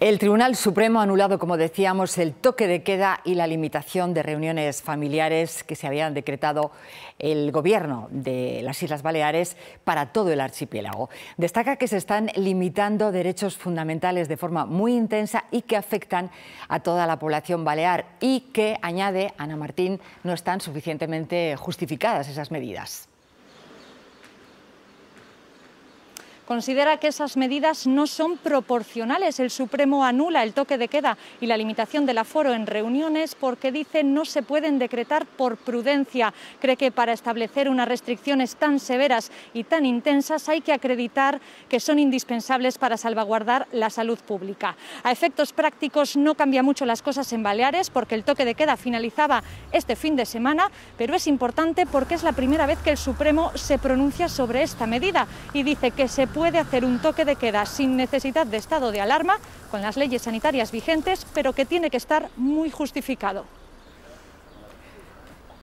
El Tribunal Supremo ha anulado, como decíamos, el toque de queda y la limitación de reuniones familiares que se habían decretado el Gobierno de las Islas Baleares para todo el archipiélago. Destaca que se están limitando derechos fundamentales de forma muy intensa y que afectan a toda la población balear y que, añade Ana Martín, no están suficientemente justificadas esas medidas. Considera que esas medidas no son proporcionales. El Supremo anula el toque de queda y la limitación del aforo en reuniones porque dice no se pueden decretar por prudencia. Cree que para establecer unas restricciones tan severas y tan intensas hay que acreditar que son indispensables para salvaguardar la salud pública. A efectos prácticos no cambia mucho las cosas en Baleares porque el toque de queda finalizaba este fin de semana, pero es importante porque es la primera vez que el Supremo se pronuncia sobre esta medida y dice que se puede puede hacer un toque de queda sin necesidad de estado de alarma con las leyes sanitarias vigentes, pero que tiene que estar muy justificado.